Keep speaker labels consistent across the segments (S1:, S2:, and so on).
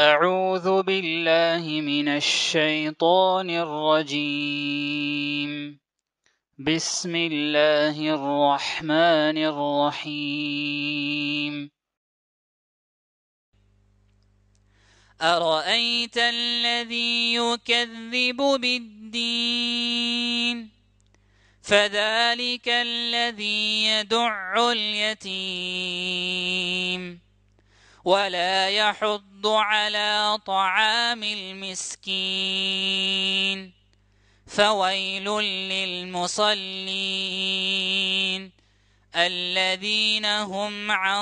S1: أعوذ بالله من الشيطان الرجيم بسم الله الرحمن الرحيم أرأيت الذي يكذب بالدين فذلك الذي يدع اليتيم ولا يحض على طعام المسكين فويل للمصلين الذين هم عن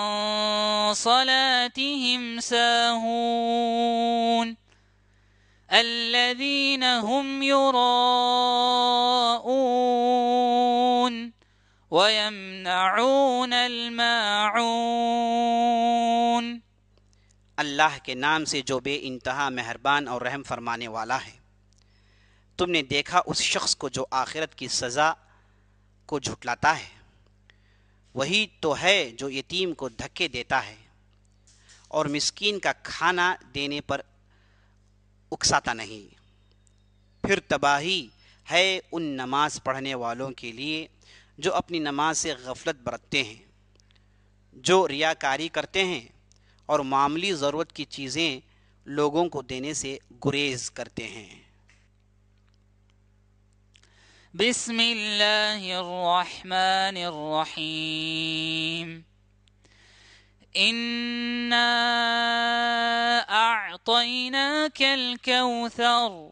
S1: صلاتهم ساهون الذين هم يراءون ويمنعون الماعون अल्लाह के नाम
S2: से जो बे इंतहा मेहरबान और रहम फरमाने वाला है तुमने देखा उस शख्स को जो आखिरत की सज़ा को झुटलाता है वही तो है जो यतीम को धक्के देता है और मिस्कीन का खाना देने पर उकसाता नहीं फिर तबाही है उन नमाज पढ़ने वालों के लिए जो अपनी नमाज से गफलत बरतते हैं जो रियाकारी करते हैं اور معاملی ضرورت کی چیزیں لوگوں کو دینے سے گریز کرتے ہیں
S1: بسم الله الرحمن الرحيم إنا أعطيناك الكوثر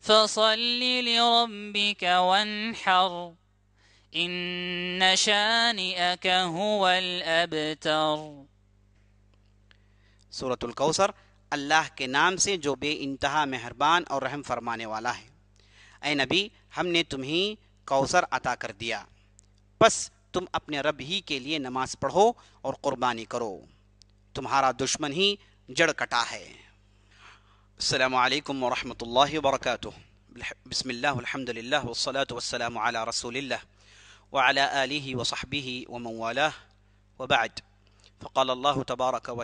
S1: فصل لربك وانحر إن شانئك هو الأبتر
S2: सूरतुल कौसर अल्लाह के नाम से जो बे इंतहा मेहरबान और रहम फरमाने वाला है ए नबी हमने तुम्हें कौसर अता कर दिया बस तुम अपने रब ही के लिए नमाज पढ़ो और क़ुरबानी करो तुम्हारा दुश्मन ही जड़ कटा है अल्लाम वरहमल वर्क बसमिल्लर वसलाम रसूल ومن والاه وبعد فقال الله تبارك व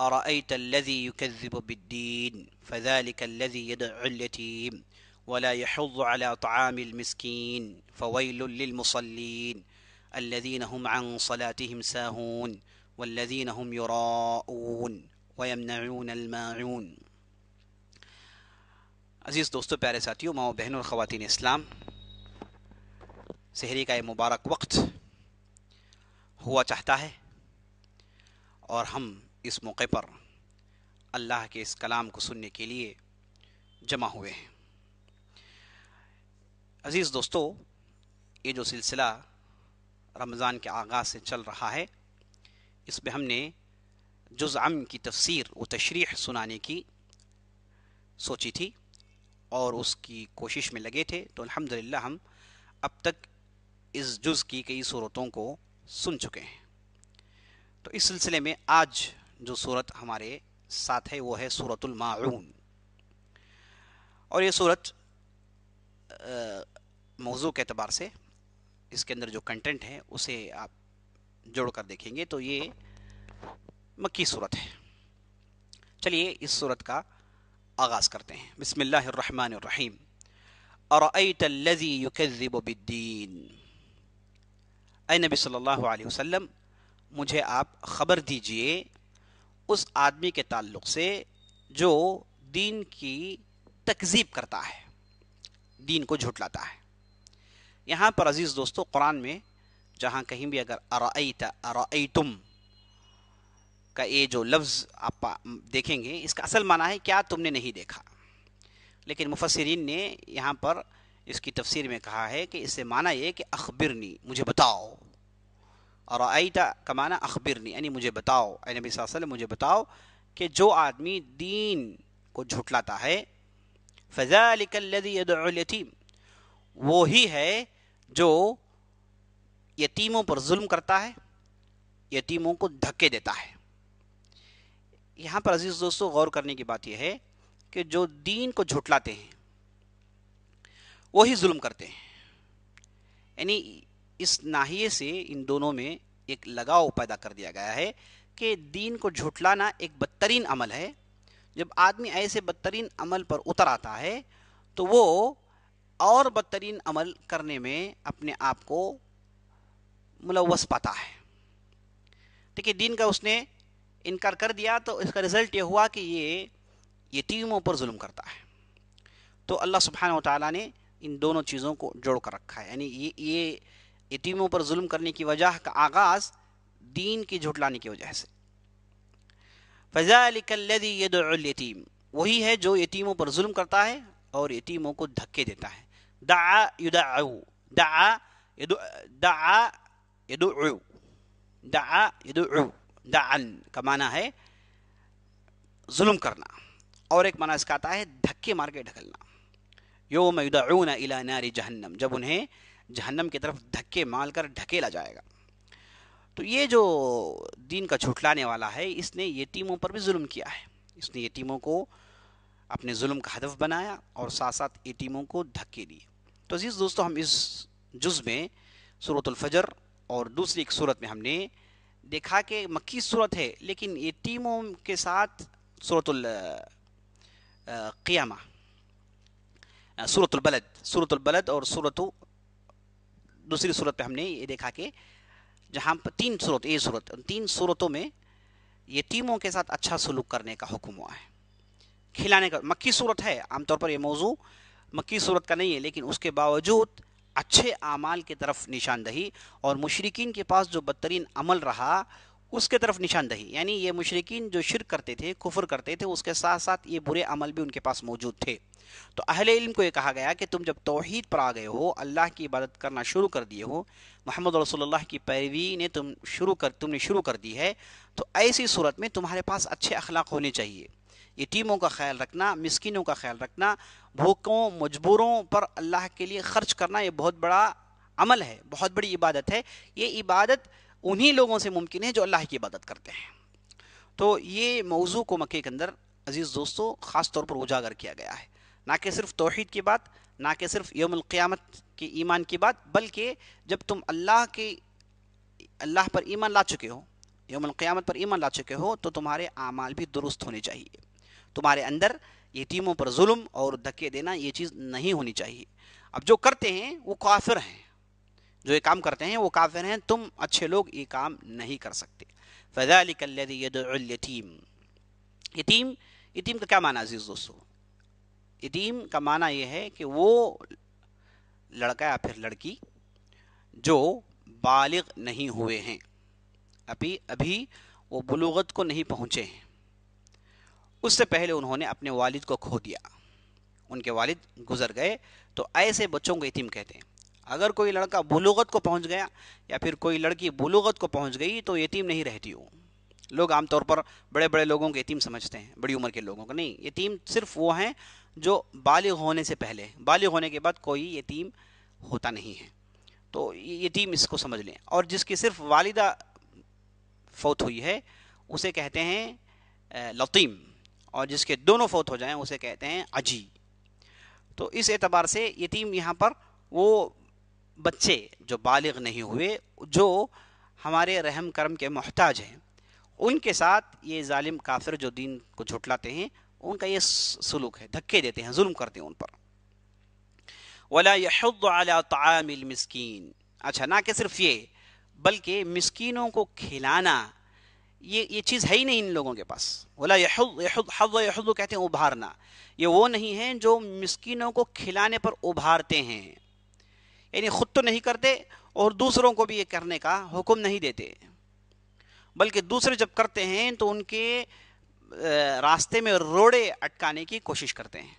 S2: أرأيت الذي يكذب بالدين فذلك الذي يدعو اليتيم ولا يحض على طعام المسكين فويل للمصلين الذين هم عن صلاتهم ساهون والذين هم يراءون ويمنعون الماعون عزيز دوستو پیارے ساتھیو ماں بہن اور خواتین اسلام سحری کا یہ مبارک وقت ہوا چاہتا ہے اور ہم इस मौके पर अल्लाह के इस कलाम को सुनने के लिए जमा हुए हैं अज़ीज़ दोस्तों ये जो सिलसिला रमज़ान के आगाज़ से चल रहा है इसमें हमने जुज़म की तफसीर व तशरीह सुनाने की सोची थी और उसकी कोशिश में लगे थे तो अल्हम्दुलिल्लाह हम अब तक इस जुज़ की कई सूरतों को सुन चुके हैं तो इस सिलसिले में आज जो सूरत हमारे साथ है वो है सूरतुल माऊन और ये सूरत मौजू के अतबार से इसके अंदर जो कंटेंट है उसे आप जोड़ कर देखेंगे तो ये मक्की सूरत है चलिए इस सूरत का आगाज़ करते हैं बसमीम और नबी सल्लल्लाहु अलैहि वसल्लम मुझे आप ख़बर दीजिए उस आदमी के ताल्लुक से जो दीन की तकजीब करता है दीन को झुटलाता है यहाँ पर अज़ीज़ दोस्तों कुरान में जहाँ कहीं भी अगर अरा तुम का ये जो लफ्ज़ आप देखेंगे इसका असल माना है क्या तुमने नहीं देखा लेकिन मुफसरीन ने यहाँ पर इसकी तफसीर में कहा है कि इससे माना ये कि अखबिरनी मुझे बताओ अराइता का माना अखबिरनी यानी मुझे बताओ यानी नबी वसल्लम मुझे बताओ कि जो आदमी दीन को झुटलाता है फ़ज़ालिकल्लदीम वो ही है जो यतीमों पर जुल्म करता है यतीमों को धक्के देता है यहाँ पर अजीज़ दोस्तों गौर करने की बात यह है कि जो दीन को झुटलाते हैं वही जुल्म करते हैं यानी इस नाहिए से इन दोनों में एक लगाव पैदा कर दिया गया है कि दीन को झुठलाना एक बदतरीन अमल है जब आदमी ऐसे बदतरीन अमल पर उतर आता है तो वो और बदतरीन अमल करने में अपने आप को मुलवस पाता है ठीक है दीन का उसने इनकार कर दिया तो इसका रिजल्ट ये हुआ कि ये यतीमों पर जुल्म करता है तो अल्लाह सुबहान ताली ने इन दोनों चीज़ों को जोड़ कर रखा है यानी ये ये यतीमों पर जुल्म करने की वजह का आगाज़ दीन की झुटलाने की वजह से फजालतीम वही है जो यतीमों पर जुल्म करता है और यतीमों को धक्के देता है का माना है जुल्म करना और एक माना इसका आता है धक्के मार के ढकलना यो युदाऊन इला नारी जहन्नम जब उन्हें जहन्नम की तरफ धक्के मार कर ढकेला जाएगा तो ये जो दीन का छुटलाने वाला है इसने यतीमों पर भी जुल्म किया है इसने यतीमों को अपने जुल्म का हदफ बनाया और साथ साथ यतीमों को धक्के दिए तो अजीज़ दोस्तों हम इस जुज़ में सूरतुल्फजर और दूसरी एक सूरत में हमने देखा कि मक्की सूरत है लेकिन यतीमों के साथ सूरतुल क़ियामा सूरतुल बलद सूरतुल बलद और सूरत दूसरी सूरत पे हमने ये देखा कि जहाँ पर तीन सूरत ये सूरत तीन सूरतों में यतीमों के साथ अच्छा सलूक करने का हुक्म हुआ है खिलाने का मक्की सूरत है आमतौर पर यह मौजू मक्की सूरत का नहीं है लेकिन उसके बावजूद अच्छे अमाल की तरफ निशानदही और मुशरकिन के पास जो बदतरीन अमल रहा उसके तरफ निशानदही यानी ये मुशरकिन जो शिर करते थे कुफर करते थे उसके साथ साथ ये बुरे अमल भी उनके पास मौजूद थे तो अहिल इल्म को ये कहा गया कि तुम जब तोहहीद पर आ गए हो अल्लाह की इबादत करना शुरू कर दिए हो मोहम्मद रसोल्ला की पैरवी ने तुम शुरू कर तुमने शुरू कर दी है तो ऐसी सूरत में तुम्हारे पास अच्छे अखलाक होने चाहिए ये टीमों का ख्याल रखना मिसकिनों का ख्याल रखना भूखों मजबूरों पर अल्लाह के लिए खर्च करना ये बहुत बड़ा अमल है बहुत बड़ी इबादत है ये इबादत उन्हीं लोगों से मुमकिन है जो अल्लाह की इबादत करते हैं तो ये मौजू को मक्के के अंदर अजीज़ दोस्तों ख़ास तौर पर उजागर किया गया है ना कि सिर्फ तोहहीद की बात ना कि सिर्फ यमक़ियामत के ईमान की बात बल्कि जब तुम अल्लाह के अल्लाह पर ईमान ला चुके हो यमक़ियामत पर ईमान ला चुके हो तो तुम्हारे अमाल भी दुरुस्त होने चाहिए तुम्हारे अंदर यतीमों पर जुल्म और धक्के देना ये चीज़ नहीं होनी चाहिए अब जो करते हैं वो काफिर हैं जो ये काम करते हैं वो काफिर हैं तुम अच्छे लोग ये काम नहीं कर सकते फ़ैज़ा यतीम यतीम का क्या माना अजीज़ दोस्तों यतीम का माना यह है कि वो लड़का या फिर लड़की जो बालग नहीं हुए हैं अभी अभी वो बलूगत को नहीं पहुँचे हैं उससे पहले उन्होंने अपने वालिद को खो दिया उनके वालिद गुजर गए तो ऐसे बच्चों को यतीम कहते हैं अगर कोई लड़का बुलुगत को पहुंच गया या फिर कोई लड़की बुलुगत को पहुंच गई तो यतीम नहीं रहती वो लोग आमतौर पर बड़े बड़े लोगों को यतीम समझते हैं बड़ी उम्र के लोगों को नहीं यतीम सिर्फ वो हैं जो बालिग होने से पहले बालिग होने के बाद कोई यतीम होता नहीं है तो यतीम इसको समझ लें और जिसकी सिर्फ वालिदा फौत हुई है उसे कहते हैं लतीम और जिसके दोनों फौत हो जाएं उसे कहते हैं अजी तो इस एतबार से यतीम यहाँ पर वो बच्चे जो बालिग नहीं हुए जो हमारे रहम करम के मोहताज हैं उनके साथ ये ालिम काफिर जो दीन को झुटलाते हैं उनका ये सलूक है धक्के देते हैं जुल्म करते हैं उन पर वला मिसकीन अच्छा ना कि सिर्फ ये बल्कि मिसकीनों को खिलाना ये ये चीज़ है ही नहीं इन लोगों के पास वला यहुद कहते हैं उभारना ये वो नहीं है जो मिसकीनों को खिलाने पर उभारते हैं यानी खुद तो नहीं करते और दूसरों को भी ये करने का हुक्म नहीं देते बल्कि दूसरे जब करते हैं तो उनके रास्ते में रोड़े अटकाने की कोशिश करते हैं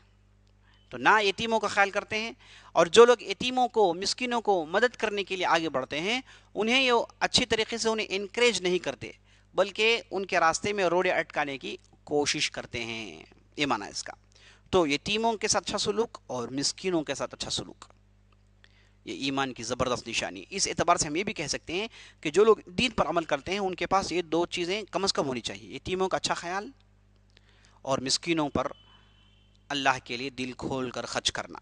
S2: तो ना यतीमों का ख्याल करते हैं और जो लोग यतीमों को मिस्किनों को मदद करने के लिए आगे बढ़ते हैं उन्हें ये अच्छी तरीके से उन्हें इनक्रेज नहीं करते बल्कि उनके रास्ते में रोड़े अटकाने की कोशिश करते हैं ये माना इसका तो यतीमों के साथ अच्छा सलूक और मिस्किनों के साथ अच्छा सलूक ये ईमान की ज़बरदस्त निशानी इस एतबार से हम ये भी कह सकते हैं कि जो लोग दीन पर अमल करते हैं उनके पास ये दो चीज़ें कम अज़ कम होनी चाहिए यतीमों का अच्छा ख्याल और मस्किनों पर अल्लाह के लिए दिल खोल कर खर्च करना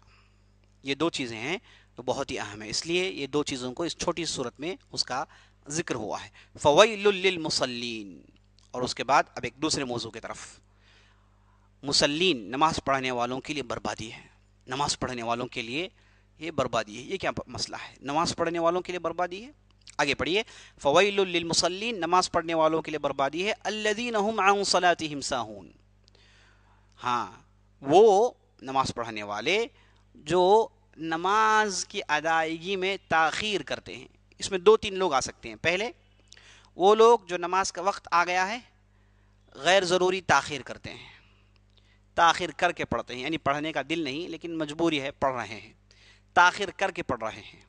S2: ये दो चीज़ें हैं तो बहुत ही अहम है इसलिए ये दो चीज़ों को इस छोटी सूरत में उसका जिक्र हुआ है फ़वैलमसलिन और उसके बाद अब एक दूसरे मौजू की तरफ मुसलिन नमाज़ पढ़ने वालों के लिए बर्बादी है नमाज़ पढ़ने वालों के लिए ये बर्बादी है ये क्या मसला है नमाज़ पढ़ने वालों के लिए बर्बादी है आगे पढ़िए फ़वैलमसलिन नमाज़ पढ़ने वालों के लिए बर्बादी है अल्लदीन हम सलाती हाँ वो नमाज़ पढ़ने वाले जो नमाज की अदायगी में तखीर करते हैं इसमें दो तीन लोग आ सकते हैं पहले वो लोग जो नमाज का वक्त आ गया है गैर ज़रूरी ताखिर करते हैं तखिर करके पढ़ते हैं यानी पढ़ने का दिल नहीं लेकिन मजबूरी है पढ़ रहे हैं ताखिर करके पढ़ रहे हैं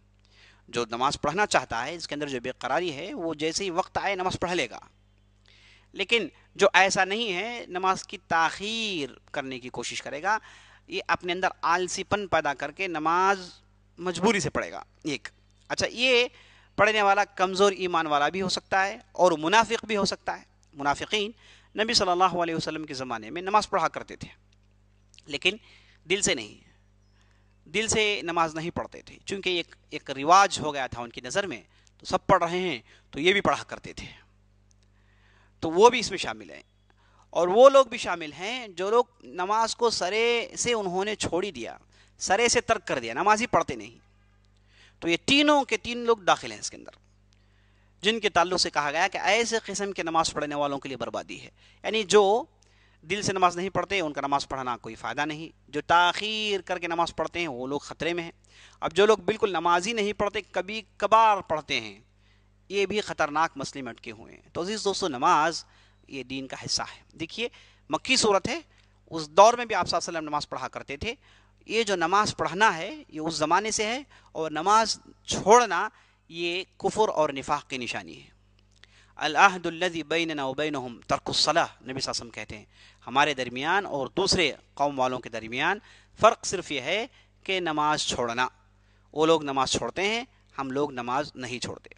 S2: जो नमाज़ पढ़ना चाहता है इसके अंदर जो बेकरारी है वो जैसे ही वक्त आए नमाज़ पढ़ लेगा लेकिन जो ऐसा नहीं है नमाज की ताखीर करने की कोशिश करेगा ये अपने अंदर आलसीपन पैदा करके नमाज मजबूरी से पढ़ेगा एक अच्छा ये पढ़ने वाला कमज़ोर ईमान वाला भी हो सकता है और मुनाफिक भी हो सकता है मुनाफिकीन नबी सल्लल्लाहु अलैहि वसल्लम के ज़माने में नमाज़ पढ़ा करते थे लेकिन दिल से नहीं दिल से नमाज नहीं पढ़ते थे चूंकि एक एक रिवाज हो गया था उनकी नज़र में तो सब पढ़ रहे हैं तो ये भी पढ़ा करते थे तो वो भी इसमें शामिल हैं और वो लोग भी शामिल हैं जो लोग नमाज को सरे से उन्होंने छोड़ी दिया सरे से तर्क कर दिया नमाज ही पढ़ते नहीं तो ये तीनों के तीन लोग दाखिल हैं इसके अंदर जिनके ताल्लुक से कहा गया कि ऐसे किस्म के नमाज पढ़ने वालों के लिए बर्बादी है यानी जो दिल से नमाज़ नहीं पढ़ते उनका नमाज़ पढ़ना कोई फ़ायदा नहीं जो ताखीर करके नमाज़ पढ़ते हैं वो लोग ख़तरे में हैं अब जो लोग बिल्कुल नमाज ही नहीं पढ़ते कभी कबार पढ़ते हैं ये भी ख़तरनाक मसले में अटके हुए हैं तो अजीज़ दोस्तों नमाज ये दीन का हिस्सा है देखिए मक्की सूरत है उस दौर में भी आप वसल्लम नमाज़ पढ़ा करते थे ये जो नमाज़ पढ़ना है ये उस ज़माने से है और नमाज छोड़ना ये कुफुर और निफाक की निशानी है अलहदुल्लि बैन नबैन तरकसलाह नबी सासम कहते हैं हमारे दरमियान और दूसरे कौम वालों के दरमियान फ़र्क सिर्फ यह है कि नमाज छोड़ना वो लोग नमाज छोड़ते हैं हम लोग नमाज नहीं छोड़ते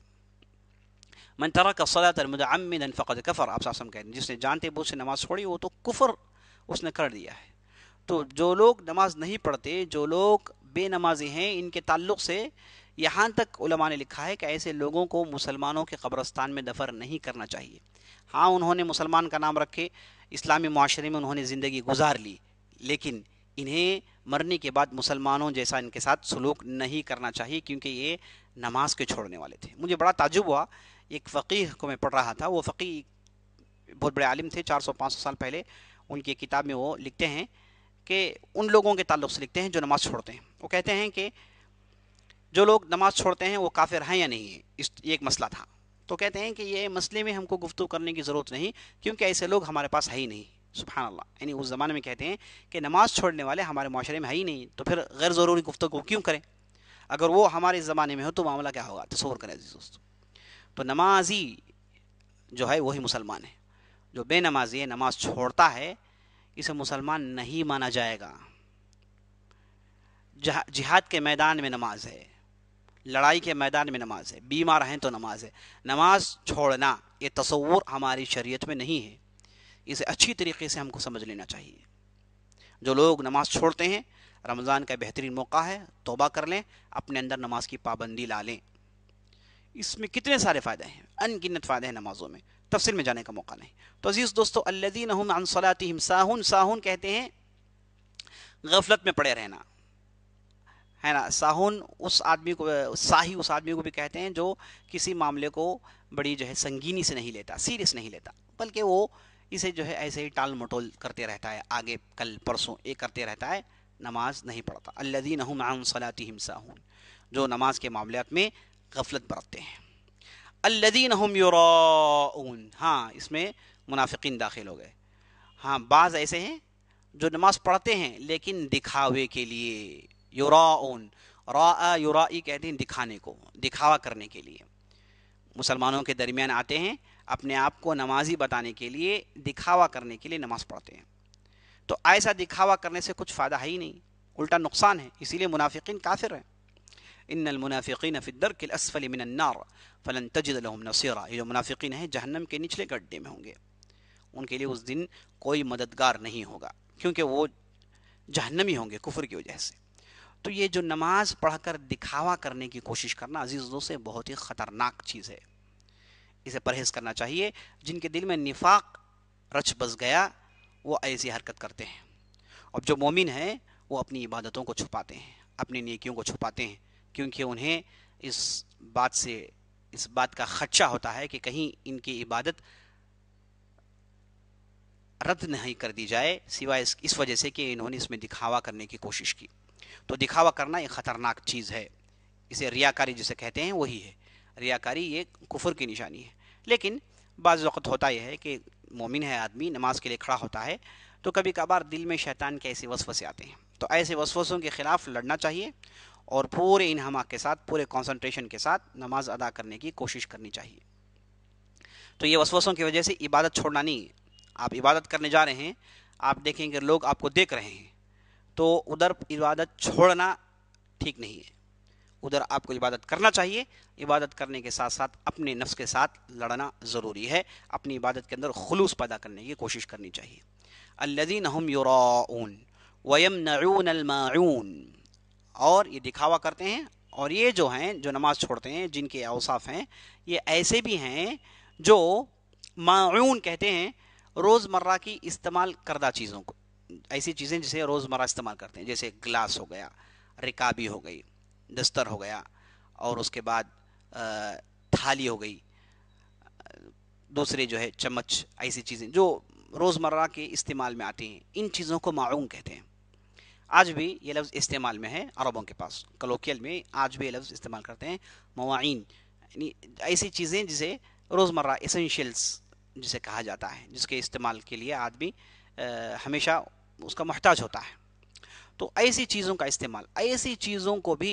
S2: मन तरक सलातमदमिन फ़क़त कफ़र आप सासम कहते हैं जिसने जानते बोझ से नमाज छोड़ी वो तो कुफ़र उसने कर दिया है तो जो लोग नमाज नहीं पढ़ते जो लोग बेनमाजी हैं इनके ताल्लुक़ से यहाँ तक ने लिखा है कि ऐसे लोगों को मुसलमानों के कब्रस्तान में दफर नहीं करना चाहिए हाँ उन्होंने मुसलमान का नाम रखे इस्लामी माशरे में उन्होंने ज़िंदगी गुजार ली लेकिन इन्हें मरने के बाद मुसलमानों जैसा इनके साथ सलूक नहीं करना चाहिए क्योंकि ये नमाज के छोड़ने वाले थे मुझे बड़ा ताजुब हुआ एक फ़कीह को मैं पढ़ रहा था वो फ़कीह बहुत बड़े आलिम थे 400-500 साल पहले उनकी किताब में वो लिखते हैं कि उन लोगों के ताल्लुक से लिखते हैं जो नमाज़ छोड़ते हैं वो कहते हैं कि जो लोग नमाज छोड़ते हैं वो काफिर हैं या नहीं है इस ये एक मसला था तो कहते हैं कि ये मसले में हमको गुफ्तु करने की ज़रूरत नहीं क्योंकि ऐसे लोग हमारे पास है ही नहीं सुबहान अल्लाह यानी उस ज़माने में कहते हैं कि नमाज छोड़ने वाले हमारे माशरे में है ही नहीं तो फिर गैर ज़रूरी गुफ्तु क्यों करें अगर वो हमारे ज़माने में हो तो मामला क्या होगा तस्वर करें दोस्तों तो नमाजी जो है वही मुसलमान है जो बेनमाजी है नमाज छोड़ता है इसे मुसलमान नहीं माना जाएगा जिहाद के मैदान में नमाज है लड़ाई के मैदान में नमाज है बीमार हैं तो नमाज है नमाज छोड़ना ये तस्वूर हमारी शरीयत में नहीं है इसे अच्छी तरीके से हमको समझ लेना चाहिए जो लोग नमाज छोड़ते हैं रमज़ान का बेहतरीन मौका है तोबा कर लें अपने अंदर नमाज की पाबंदी ला लें इसमें कितने सारे फ़ायदे हैं अनगिनत फ़ायदे हैं नमाज़ों में तफसिल में जाने का मौका नहीं तो अज़ीज़ दोस्तों अल्लादीन हम अनसलातिम कहते हैं गफलत में पड़े रहना है ना साहून उस आदमी को साही उस आदमी को भी कहते हैं जो किसी मामले को बड़ी जो है संगीनी से नहीं लेता सीरियस नहीं लेता बल्कि वो इसे जो है ऐसे ही टाल मटोल करते रहता है आगे कल परसों ये करते रहता है नमाज नहीं पढ़ता अल्लदीन हम सलाती साहून जो नमाज के मामले में गफलत बरतते हैं अल्लादीन हम यून हाँ इसमें मुनाफिकीन दाखिल हो गए हाँ बाज़ ऐसे हैं जो नमाज़ पढ़ते हैं लेकिन दिखावे के लिए युराउन रा युराई कहते हैं दिखाने को दिखावा करने के लिए मुसलमानों के दरमियान आते हैं अपने आप को नमाजी बताने के लिए दिखावा करने के लिए नमाज पढ़ते हैं तो ऐसा दिखावा करने से कुछ फ़ायदा है ही नहीं उल्टा नुकसान है इसीलिए मुनाफिकिन काफिर हैं इन मुनाफिकिन फ़िदर के असफल मिनन्नार फलन तजद नसीरा ये जो मुनाफिकिन हैं जहन्नम के निचले गड्ढे में होंगे उनके लिए उस दिन कोई मददगार नहीं होगा क्योंकि वो जहन्नमी होंगे कुफर की वजह से तो ये जो नमाज पढ़कर दिखावा करने की कोशिश करना अजीज़ से बहुत ही ख़तरनाक चीज़ है इसे परहेज़ करना चाहिए जिनके दिल में निफाक रच बस गया वो ऐसी हरकत करते हैं और जो मोमिन है वो अपनी इबादतों को छुपाते हैं अपनी नेकियों को छुपाते हैं क्योंकि उन्हें इस बात से इस बात का खदशा होता है कि कहीं इनकी इबादत रद्द नहीं कर दी जाए सिवाय इस, इस वजह से कि इन्होंने इसमें दिखावा करने की कोशिश की तो दिखावा करना एक ख़तरनाक चीज़ है इसे रियाकारी जिसे कहते हैं वही है रियाकारी ये कुफर की निशानी है लेकिन बाज़ होता यह है कि मोमिन है आदमी नमाज के लिए खड़ा होता है तो कभी कभार दिल में शैतान के ऐसे वसवसे आते हैं तो ऐसे वसवसों के ख़िलाफ़ लड़ना चाहिए और पूरे इनहमा के साथ पूरे कॉन्सनट्रेशन के साथ नमाज अदा करने की कोशिश करनी चाहिए तो ये वसवसों की वजह से इबादत छोड़ना नहीं आप इबादत करने जा रहे हैं आप देखेंगे लोग आपको देख रहे हैं तो उधर इबादत छोड़ना ठीक नहीं है उधर आपको इबादत करना चाहिए इबादत करने के साथ साथ अपने नफ्स के साथ लड़ना ज़रूरी है अपनी इबादत के अंदर खलूस पैदा करने की कोशिश करनी चाहिए अल्लदीन हम यून वयम नमायून और ये दिखावा करते हैं और ये जो हैं जो नमाज़ छोड़ते हैं जिनके अवसाफ हैं ये ऐसे भी हैं जो मायून कहते हैं रोज़मर्रा की इस्तेमाल करदा चीज़ों को ऐसी चीज़ें जिसे रोज़मर्रा इस्तेमाल करते हैं जैसे ग्लास हो गया रिकाबी हो गई दस्तर हो गया और उसके बाद थाली हो गई दूसरे जो है चम्मच ऐसी चीज़ें जो रोज़मर्रा के इस्तेमाल में आती हैं इन चीज़ों को माऊन कहते हैं आज भी ये लफ्ज़ इस्तेमाल में है अरबों के पास कलोकियल में आज भी ये लफ्ज़ इस्तेमाल करते हैं मवाइन यानी ऐसी चीज़ें जिसे रोज़मर्रा इसेंशियल्स जिसे कहा जाता है जिसके इस्तेमाल के लिए आदमी हमेशा उसका मोहताज होता है तो ऐसी चीज़ों का इस्तेमाल ऐसी चीज़ों को भी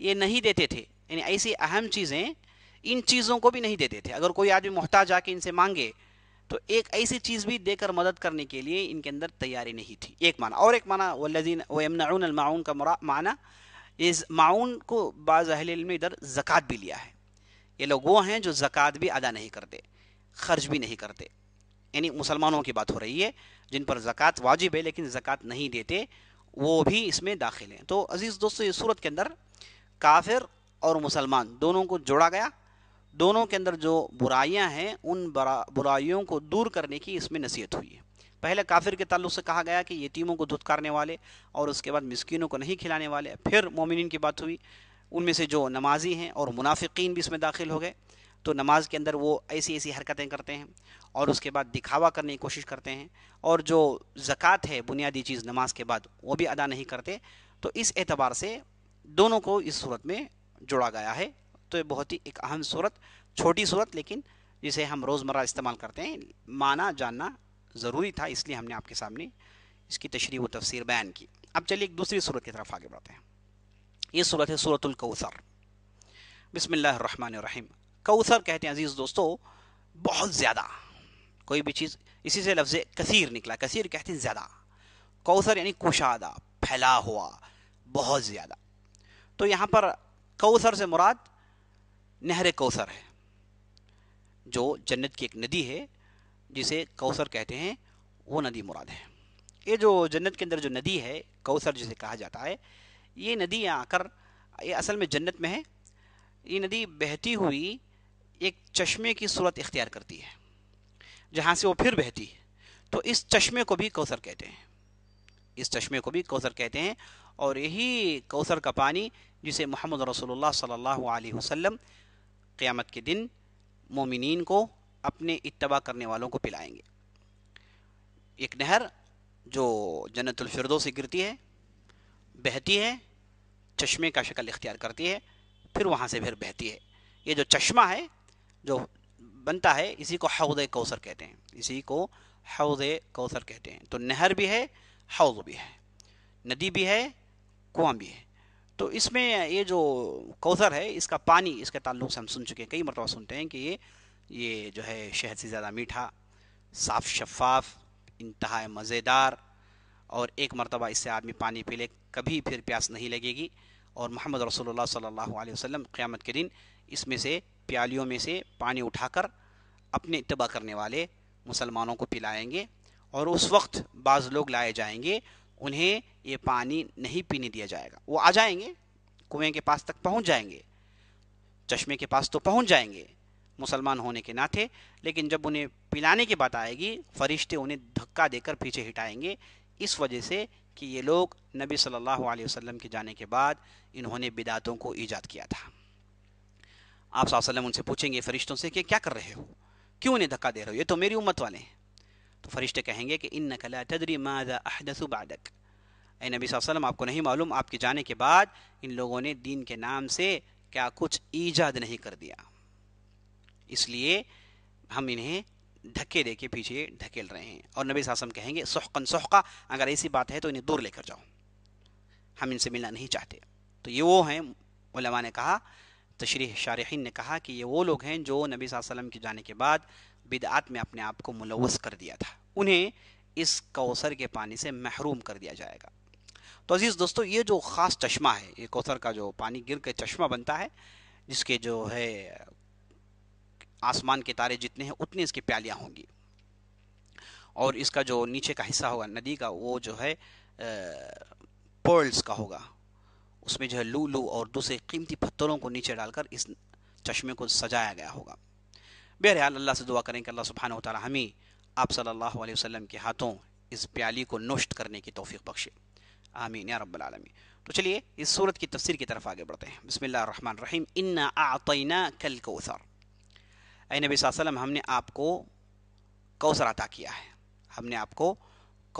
S2: ये नहीं देते थे यानी ऐसी अहम चीज़ें इन चीज़ों को भी नहीं देते थे अगर कोई आदमी मोहताज आके इनसे मांगे तो एक ऐसी चीज़ भी देकर मदद करने के लिए इनके अंदर तैयारी नहीं थी एक माना और एक माना वल्लिन वमनाउन का माना इस माउन को बाज़ अहल में इधर ज़क़़त भी लिया है ये लोग वो हैं जो ज़क़़त भी अदा नहीं करते खर्च भी नहीं करते यानी मुसलमानों की बात हो रही है जिन पर ज़क़़त वाजिब है लेकिन ज़क़़त नहीं देते वो भी इसमें दाखिल हैं तो अज़ीज़ दोस्तों इस सूरत के अंदर काफिर और मुसलमान दोनों को जोड़ा गया दोनों के अंदर जो बुराइयां हैं उन बुराइयों को दूर करने की इसमें नसीहत हुई है पहले काफिर के ताल्लुक से कहा गया कि यतीमों को धुतकारने वाले और उसके बाद मस्किनों को नहीं खिलाने वाले फिर मोमिन की बात हुई उनमें से जो नमाजी हैं और मुनाफिकीन भी इसमें दाखिल हो गए तो नमाज के अंदर वो ऐसी ऐसी हरकतें करते हैं और उसके बाद दिखावा करने की कोशिश करते हैं और जो ज़क़़त है बुनियादी चीज़ नमाज के बाद वो भी अदा नहीं करते तो इस एतबार से दोनों को इस सूरत में जोड़ा गया है तो ये बहुत ही एक अहम सूरत छोटी सूरत लेकिन जिसे हम रोज़मर्रा इस्तेमाल करते हैं माना जानना ज़रूरी था इसलिए हमने आपके सामने इसकी तशरी व तफसीर बयान की अब चलिए एक दूसरी सूरत की तरफ आगे बढ़ते हैं ये सूरत है सूरतुल्कौसर बसमिल्लर रहीम कौसर कहते हैं अज़ीज़ दोस्तों बहुत ज़्यादा कोई भी चीज़ इसी से लफ्ज़ कसीर निकला कसीर कहते हैं ज़्यादा कौसर यानी कुशादा फैला हुआ बहुत ज़्यादा तो यहाँ पर कौसर से मुराद नहर कौसर है जो जन्नत की एक नदी है जिसे कौसर कहते हैं वो नदी मुराद है ये जो जन्नत के अंदर जो नदी है कौसर जिसे कहा जाता है ये नदी आकर ये असल में जन्नत में है ये नदी बहती हुई एक चश्मे की सूरत इख्तियार करती है जहाँ से वो फिर बहती है तो इस चश्मे को भी कौसर कहते हैं इस चश्मे को भी कौसर कहते हैं और यही कौसर का पानी जिसे मोहम्मद रसोल्ला सल्ला वसम क़्यामत के दिन मोमिन को अपने इतबा करने वालों को पिलाएंगे एक नहर जो जन्नतफरदो से गिरती है बहती है चश्मे का शक्ल इख्तियार करती है फिर वहाँ से फिर बहती है ये जो चश्मा है जो बनता है इसी को हौद कौसर कहते हैं इसी को हौद कौसर कहते हैं तो नहर भी है हौद भी है नदी भी है कुआं भी है तो इसमें ये जो कौसर है इसका पानी इसके ताल्लुक से हम सुन चुके हैं कई मरतबा सुनते हैं कि ये ये जो है शहद से ज़्यादा मीठा साफ शफाफ इंतहा मज़ेदार और एक मरतबा इससे आदमी पानी पी ले कभी फिर प्यास नहीं लगेगी और मोहम्मद रसोल्ला सल्ला वसम क़्यामत के दिन इसमें से प्यालियों में से पानी उठाकर अपने इतबा करने वाले मुसलमानों को पिलाएंगे और उस वक्त बाज़ लोग लाए जाएंगे उन्हें ये पानी नहीं पीने दिया जाएगा वो आ जाएंगे कुएं के पास तक पहुंच जाएंगे चश्मे के पास तो पहुंच जाएंगे मुसलमान होने के नाते लेकिन जब उन्हें पिलाने की बात आएगी फरिश्ते उन्हें धक्का देकर पीछे हिटाएंगे इस वजह से कि ये लोग नबी सल्लल्लाहु अलैहि वसल्लम के जाने के बाद इन्होंने बिदातों को ईजाद किया था आप सल्लम उनसे पूछेंगे फरिश्तों से कि क्या कर रहे हो क्यों इन्हें धक्का दे रहे हो ये तो मेरी उम्मत वाले हैं तो फरिश्ते कहेंगे कि इन नकला तदरी मादा अहदसुबादक ए नबी वसल्लम आपको नहीं मालूम आपके जाने के बाद इन लोगों ने दीन के नाम से क्या कुछ ईजाद नहीं कर दिया इसलिए हम इन्हें धक्के दे के पीछे ढकेल रहे हैं और नबी सासम कहेंगे सोहकन सोहका अगर ऐसी बात है तो इन्हें दूर लेकर जाओ हम इनसे मिलना नहीं चाहते तो ये वो हैं ने कहा तशरी शारहन ने कहा कि ये वो लोग हैं जो नबी वसल्लम के जाने के बाद बिदात में अपने आप को मुलवस कर दिया था उन्हें इस कौसर के पानी से महरूम कर दिया जाएगा तो अज़ीज़ दोस्तों ये जो ख़ास चश्मा है ये कौसर का जो पानी गिर के चश्मा बनता है जिसके जो है आसमान के तारे जितने हैं उतनी इसकी प्यालियाँ होंगी और इसका जो नीचे का हिस्सा होगा नदी का वो जो है पर्ल्स का होगा उसमें जो है लू लू और दूसरे कीमती पत्थरों को नीचे डालकर इस चश्मे को सजाया गया होगा बेरहाल अल्लाह से दुआ करें कि अल्लाह सुबहान ताली हमें आप सल्लल्लाहु अलैहि वसल्लम के हाथों इस प्याली को नोश्त करने की तोफ़ी बख्शे आमीन या आलमी तो चलिए इस सूरत की तफसीर की तरफ आगे बढ़ते हैं बसमिल्ल रहीम इन्ना आतना कल कौसर ए नबी वसम हमने आपको कौसर अता किया है हमने आपको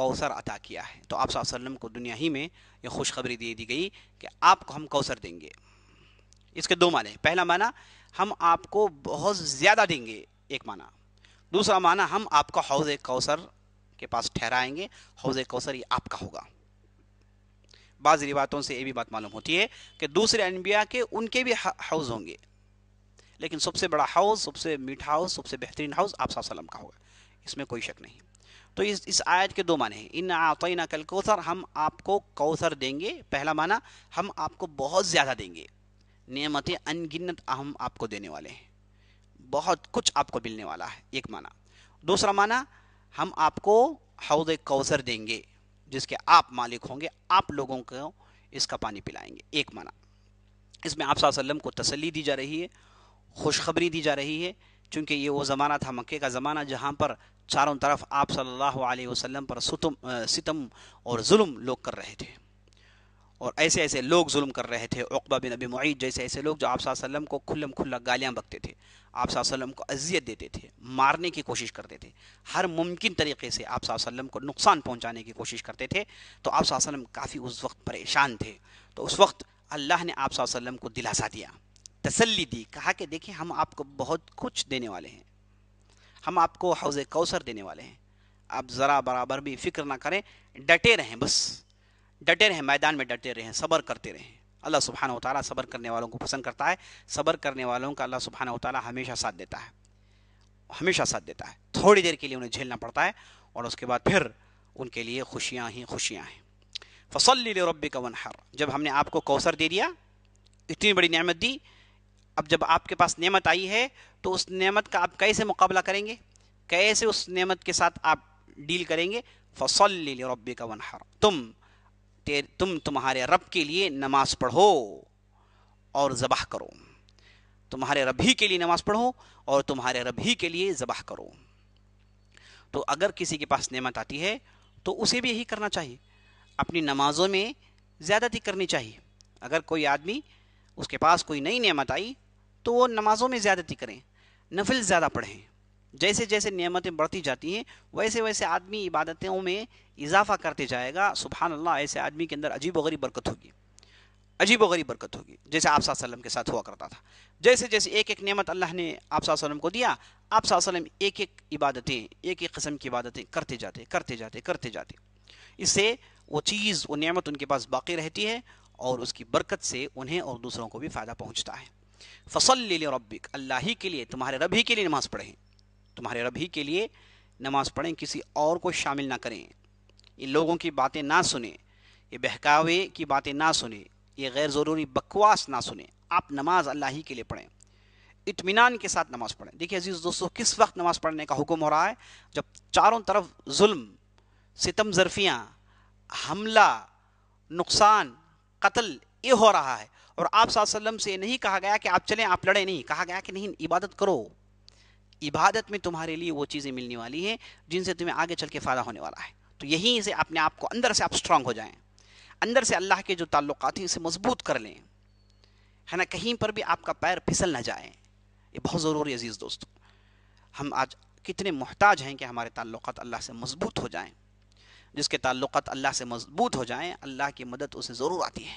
S2: कौसर अता किया है तो आप को दुनिया ही में ये खुशखबरी दे दी गई कि आपको हम कौसर देंगे इसके दो माने पहला माना हम आपको बहुत ज़्यादा देंगे एक माना दूसरा माना हम आपको हौज कौसर के पास ठहराएंगे हौज कौसर ये आपका होगा बाज़ रिवायतों से ये भी बात मालूम होती है कि दूसरे अनबिया के उनके भी हौज होंगे लेकिन सबसे बड़ा हाउस सबसे मीठा हाउस सबसे बेहतरीन हाउस आप सल्लम का होगा इसमें कोई शक नहीं तो इस इस आयत के दो माने हैं इन आतना कल कौसर हम आपको कौसर देंगे पहला माना हम आपको बहुत ज़्यादा देंगे नियमतें अनगिनत हम आपको देने वाले हैं बहुत कुछ आपको मिलने वाला है एक माना दूसरा माना हम आपको हौद कौसर देंगे जिसके आप मालिक होंगे आप लोगों को इसका पानी पिलाएंगे एक माना इसमें आप को तसली दी जा रही है खुशखबरी दी जा रही है चूँकि ये वो ज़माना था मक्के का ज़माना जहाँ पर चारों तरफ आप सल्लल्लाहु अलैहि वसल्लम पर सुतम सितम और जुल्म लोग कर रहे थे और ऐसे ऐसे लोग जुल्म कर रहे थे अकबा बिन अबी मुईद जैसे ऐसे लोग जो आप वसल्लम को खुल्लम खुल्ला गालियाँ बकते थे आप वसल्लम को अजियत देते थे मारने की कोशिश करते थे हर मुमकिन तरीके से आप वसल्लम को नुकसान पहुँचाने की कोशिश करते थे तो आप वसल्लम काफ़ी उस वक्त परेशान थे तो उस वक्त अल्लाह ने आप वसल्लम को दिलासा दिया तसल्ली दी कहा कि देखिए हम आपको बहुत कुछ देने वाले हैं हम आपको हौज कौसर देने वाले हैं आप ज़रा बराबर भी फिक्र ना करें डटे रहें बस डटे रहें मैदान में डटे रहें सब्र करते रहें अल्लाह सुबहाना तारा सब्र करने वालों को पसंद करता है सब्र करने वालों का अल्लाह सुबहाना तौला हमेशा साथ देता है हमेशा साथ देता है थोड़ी देर के लिए उन्हें झेलना पड़ता है और उसके बाद फिर उनके लिए खुशियाँ ही खुशियाँ हैं फसल रबी का वनहर जब हमने आपको कौसर दे दिया इतनी बड़ी नियामत दी अब जब आपके पास नेमत आई है तो उस नेमत का आप कैसे मुकाबला करेंगे कैसे उस नेमत के साथ आप डील करेंगे फसल रब्बे का वनहर तुम तेर, तुम तुम्हारे रब के लिए नमाज पढ़ो और ज़बाह करो तुम्हारे रब ही के लिए नमाज पढ़ो और तुम्हारे रब ही के लिए जबह करो तो अगर किसी के पास नेमत आती है तो उसे भी यही करना चाहिए अपनी नमाज़ों में ज़्यादती करनी चाहिए अगर कोई आदमी उसके पास कोई नई नियमत आई तो वो नमाज़ों में ज़्यादती करें नफिल ज़्यादा पढ़ें जैसे जैसे नियमतें बढ़ती जाती हैं वैसे वैसे आदमी इबादतों में इजाफा करते जाएगा सुबहान अल्लाह ऐसे आदमी के अंदर अजीब वगरी बरकत होगी अजीब वगरी बरकत होगी जैसे आप सल्लम के साथ हुआ करता था जैसे जैसे एक एक नियमत अल्लाह ने आप सल्लम को दिया आप सल्लम एक एक इबादतें एक एक कस्म की इबादतें करते जाते करते जाते करते जाते इससे वो चीज़ वो नियमत उनके पास बाकी रहती है और उसकी बरकत से उन्हें और दूसरों को भी फ़ायदा पहुँचता है फसल रबिक अल्लाह ही के लिए तुम्हारे रब ही के लिए नमाज़ पढ़ें तुम्हारे रब ही के लिए नमाज़ पढ़ें किसी और को शामिल ना करें इन लोगों की बातें ना सुने ये बहकावे की बातें ना सुने ये गैर ज़रूरी बकवास ना सुने आप नमाज अल्लाह ही के लिए पढ़ें इतमान के साथ नमाज़ पढ़ें देखिए अजीज़ दोस्तों किस वक्त नमाज़ पढ़ने का हुक्म हो रहा है जब चारों तरफ जुल्म सितम ज़रफियाँ हमला नुकसान कत्ल ये हो रहा है और आप सल्लम से नहीं कहा गया कि आप चलें आप लड़े नहीं कहा गया कि नहीं इबादत करो इबादत में तुम्हारे लिए वो चीज़ें मिलने वाली हैं जिनसे तुम्हें आगे चल के फ़ायदा होने वाला है तो यहीं से अपने आप को अंदर से आप स्ट्रांग हो जाएं अंदर से अल्लाह के जो ताल्लुक हैं इसे मजबूत कर लें है ना कहीं पर भी आपका पैर फिसल ना जाए ये बहुत ज़रूरी अजीज़ दोस्तों हम आज कितने मोहताज हैं कि हमारे ताल्लुक अल्लाह से मजबूत हो जाएँ जिसके ताल्लुक अल्लाह से मजबूत हो जाएं अल्लाह की मदद उसे ज़रूर आती है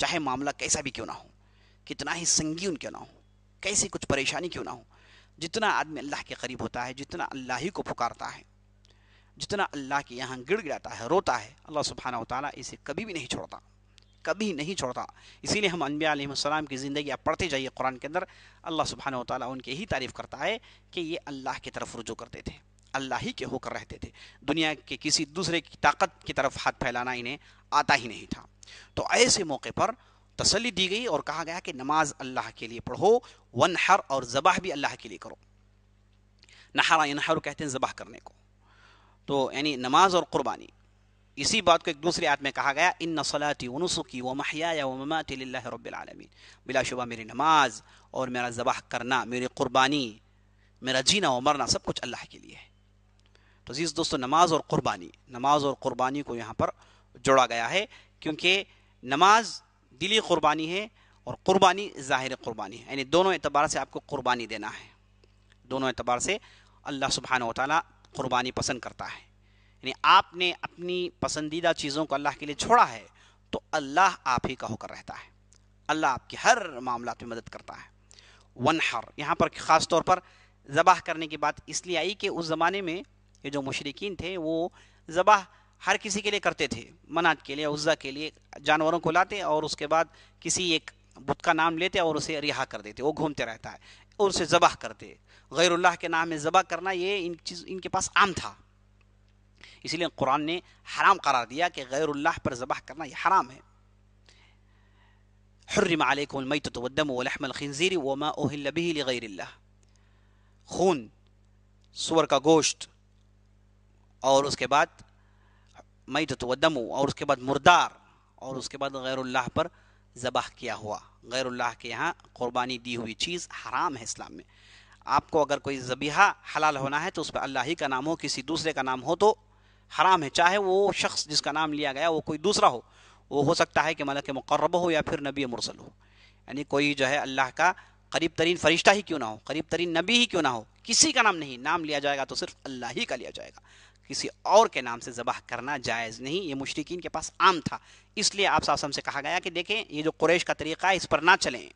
S2: चाहे मामला कैसा भी क्यों ना हो कितना ही संगीन क्यों ना हो कैसी कुछ परेशानी क्यों ना हो जितना आदमी अल्लाह के करीब होता है जितना अल्लाह ही को पुकारता है जितना अल्लाह के यहाँ गिड़ गिड़ाता है रोता है अल्लाह सुबहाना ताली इसे कभी भी नहीं छोड़ता कभी नहीं छोड़ता इसीलिए हम अनबियाम की ज़िंदगी आप पढ़ते जाइए कुरान के अंदर अल्लाह सुबहाना ताली उनकी ही तारीफ़ करता है कि ये अल्लाह की तरफ रुजू करते थे अल्लाह ही के होकर रहते थे दुनिया के किसी दूसरे की ताकत की तरफ हाथ फैलाना इन्हें आता ही नहीं था तो ऐसे मौके पर तसली दी गई और कहा गया कि नमाज अल्लाह के लिए पढ़ो वन हर और ज़बाह भी अल्लाह के लिए करो नहरा नहर कहते हैं ज़बाह करने को तो यानी नमाज और कुर्बानी इसी बात को एक दूसरे आयत में कहा गया इन नसलाती व महया व रबालमीन बिलाशुबा मेरी नमाज और मेरा ज़बाह करना मेरी क़ुरबानी मेरा जीना व मरना सब कुछ अल्लाह के लिए है तो अजीज़ दोस्तों नमाज और क़ुरबानी नमाज और क़ुरबानी को यहाँ पर जोड़ा गया है क्योंकि नमाज दिली कुर्बानी है और क़ुरबानी ज़ाहिर कुर्बानी है यानी दोनों एतबार से आपको क़ुरबानी देना है दोनों एतबार से अल्लाह सुबहान तुरबानी पसंद करता है यानी आपने अपनी पसंदीदा चीज़ों को अल्लाह के लिए छोड़ा है तो अल्लाह आप ही का होकर रहता है अल्लाह आपके हर मामला में मदद करता है वन हर यहाँ पर ख़ास तौर पर ज़बाह करने की बात इसलिए आई कि उस ज़माने में ये जो मुशरकिन थे वो ज़बाह हर किसी के लिए करते थे मनात के लिए उज़ा के लिए जानवरों को लाते और उसके बाद किसी एक बुत का नाम लेते और उसे रिहा कर देते वो घूमते रहता है और उसे ज़बह करते गैरुल्लाह के नाम में ज़बह करना ये इन चीज़ इनके पास आम था इसीलिए कुरान ने हराम करार दिया कि गैरुल्लाह पर ज़बह करना ये हराम है हर्रम अलैकुमतम वलहमल खिंजीर वमा ओहिल्लबी गैर खून सुअर का गोश्त और उसके बाद मैत वदमु और उसके बाद मुर्दार और उसके बाद गैरुल्लाह पर ज़बह किया हुआ गैरुल्लाह के यहाँ क़ुरबानी दी हुई चीज़ हराम है इस्लाम में आपको अगर कोई ज़बीहा हलाल होना है तो उस पर अल्लाह ही का नाम हो किसी दूसरे का नाम हो तो हराम है चाहे वो शख्स जिसका नाम लिया गया वो कोई दूसरा हो वो हो सकता है कि मलक मकरब हो या फिर नबी मुरसल हो यानी कोई जो है अल्लाह का करीब तरीन फरिश्ता ही क्यों ना हो करीब तरीन नबी ही क्यों ना हो किसी का नाम नहीं नाम लिया जाएगा तो सिर्फ अल्लाह ही का लिया जाएगा किसी और के नाम से ज़बह करना जायज़ नहीं ये मुशरकिन के पास आम था इसलिए आप सासम से कहा गया कि देखें ये जो कुरैश का तरीक़ा है इस पर ना चलें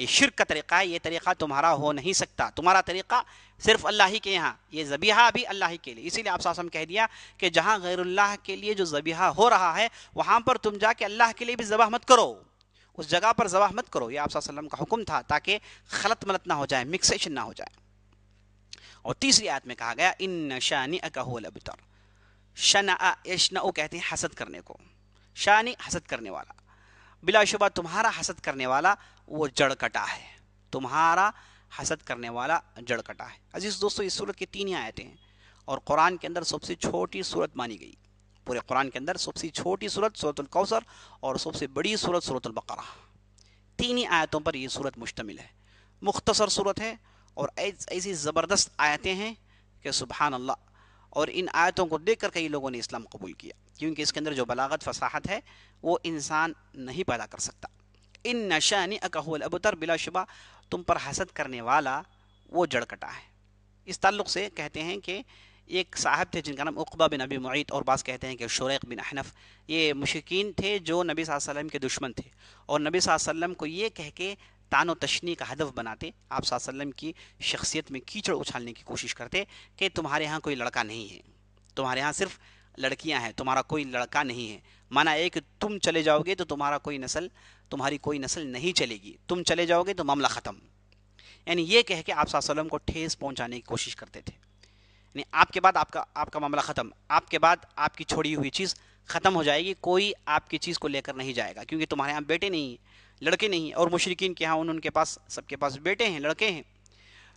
S2: ये शिरक का तरीक़ा है ये तरीक़ा तुम्हारा हो नहीं सकता तुम्हारा तरीक़ा सिर्फ अल्लाह ही के यहाँ ये जबीहा भी अल्लाह ही के लिए इसीलिए आप सासम कह दिया कि जहाँ गैरुल्लाह के लिए जो जबीहा हो रहा है वहाँ पर तुम जाके अल्लाह के लिए भी जबह मत करो उस जगह पर जबह मत करो ये आप का हुक्म था ताकि खलत मलत ना हो जाए मिक्सेशन ना हो जाए और तीसरी आयत में कहा गया इन शानी अकहोल अबतर शना यशना कहते हैं हसद करने को शानी हसद करने वाला बिलाशुबा तुम्हारा हसद करने वाला वो जड़ कटा है तुम्हारा हसद करने वाला जड़ कटा है अजीज़ दोस्तों इस सूरत की तीन ही आयतें हैं और कुरान के अंदर सबसे छोटी सूरत मानी गई पूरे कुरान के अंदर सबसे छोटी सूरत कौसर और सबसे बड़ी सूरत बकरा तीन ही आयतों पर यह सूरत मुश्तमिल है मुख्तसर सूरत है और ऐसी ज़बरदस्त आयतें हैं कि सुबहान अल्लाह और इन आयतों को देख कर कई लोगों ने इस्लाम कबूल किया क्योंकि इसके अंदर जो बलागत फसाहत है वो इंसान नहीं पैदा कर सकता इन नशानी अकहुल अबतर बिलाशुबा तुम पर हसद करने वाला वो जड़कटा है इस ताल्लुक़ से कहते हैं कि एक साहब थे जिनका नाम उकबा बिन अबी मुईत और बास कहते हैं कि शुरैक बिन अहनफ ये मुश्किन थे जो नबी वसल्लम के दुश्मन थे और नबी वसल्लम को ये कह के तान तशनी का हदफ बनाते आप वसल्लम की शख्सियत में कीचड़ उछालने की कोशिश करते कि तुम्हारे यहाँ कोई लड़का नहीं है तुम्हारे यहाँ सिर्फ लड़कियाँ हैं तुम्हारा कोई लड़का नहीं है माना है कि तुम चले जाओगे तो तुम्हारा कोई नस्ल तुम्हारी कोई नस्ल नहीं चलेगी तुम चले जाओगे तो मामला ख़त्म यानी ये कह के आप वसल्लम को ठेस पहुँचाने की कोशिश करते थे यानी आपके बाद आपका आपका मामला ख़त्म आपके बाद आपकी छोड़ी हुई चीज़ ख़त्म हो जाएगी कोई आपकी चीज़ को लेकर नहीं जाएगा क्योंकि तुम्हारे यहाँ बेटे नहीं हैं लड़के नहीं हैं और मुशरकिन के यहाँ उनके पास सबके पास बेटे हैं लड़के हैं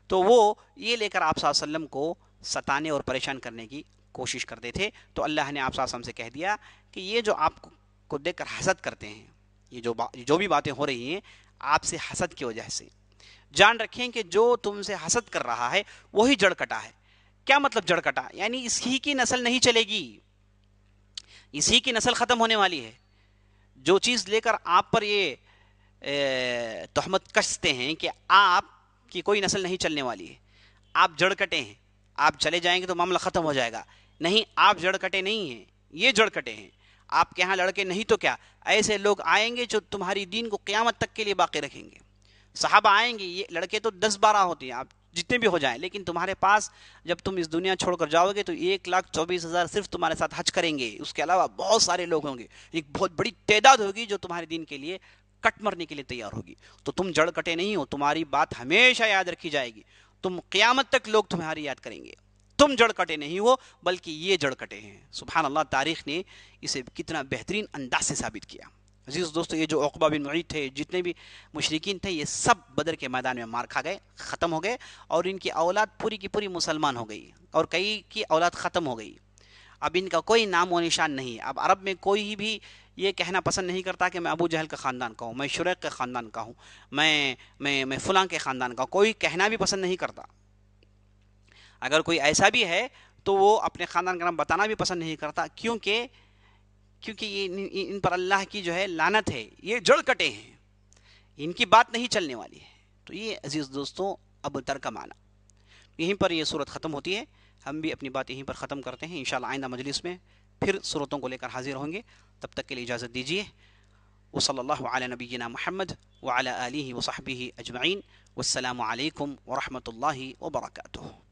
S2: तो वो ये लेकर आप वसम को सताने और परेशान करने की कोशिश करते थे तो अल्लाह ने आप से कह दिया कि ये जो आपको देख कर हसद करते हैं ये जो जो भी बातें हो रही हैं आपसे हसद की वजह से जान रखें कि जो तुमसे हसद कर रहा है वही जड़ कटा है क्या मतलब जड़ कटा यानी इसकी की नस्ल नहीं चलेगी इसी की नस्ल ख़त्म होने वाली है जो चीज़ लेकर आप पर ये तहमत कसते हैं कि आप की कोई नस्ल नहीं चलने वाली है आप जड़ कटे हैं आप चले जाएंगे तो मामला ख़त्म हो जाएगा नहीं आप जड़ कटे नहीं हैं ये जड़ कटे हैं आपके यहाँ लड़के नहीं तो क्या ऐसे लोग आएंगे जो तुम्हारी दीन को क़्यामत तक के लिए बाकी रखेंगे साहब आएंगे ये लड़के तो दस बारह होते हैं आप जितने भी हो जाएं लेकिन तुम्हारे पास जब तुम इस दुनिया छोड़कर जाओगे तो एक लाख चौबीस हज़ार सिर्फ तुम्हारे साथ हज करेंगे उसके अलावा बहुत सारे लोग होंगे एक बहुत बड़ी तादाद होगी जो तुम्हारे दिन के लिए कट मरने के लिए तैयार होगी तो तुम जड़ कटे नहीं हो तुम्हारी बात हमेशा याद रखी जाएगी तुम क़्यामत तक लोग तुम्हारी याद करेंगे तुम जड़ कटे नहीं हो बल्कि ये जड़ कटे हैं सुबहान अल्लाह तारीख ने इसे कितना बेहतरीन अंदाज से साबित किया अजीज़ दोस्तों ये जो अकबा बिन मुईद थे जितने भी मुशरकिन थे ये सब बदर के मैदान में मार खा गए ख़त्म हो गए और इनकी औलाद पूरी की पूरी मुसलमान हो गई और कई की औलाद ख़त्म हो गई अब इनका कोई नाम व निशान नहीं अब अरब में कोई भी ये कहना पसंद नहीं करता कि मैं अबू जहल का ख़ानदान का हूँ मैं शुरैक के ख़ानदान का हूँ मैं मैं मैं फ़लाँ के ख़ानदान का हूँ कोई कहना भी पसंद नहीं करता अगर कोई ऐसा भी है तो वो अपने ख़ानदान का नाम बताना भी पसंद नहीं करता क्योंकि क्योंकि इन, पर अल्लाह की जो है लानत है ये जड़ कटे हैं इनकी बात नहीं चलने वाली है तो ये अजीज़ दोस्तों अब तर का माना यहीं पर यह सूरत ख़त्म होती है हम भी अपनी बात यहीं पर ख़त्म करते हैं इन आइंदा मजलिस में फिर सूरतों को लेकर हाजिर होंगे तब तक के लिए इजाज़त दीजिए वसल नबीना महमद वाली वसाहबी अजमाइन वालकम वरहमल वर्का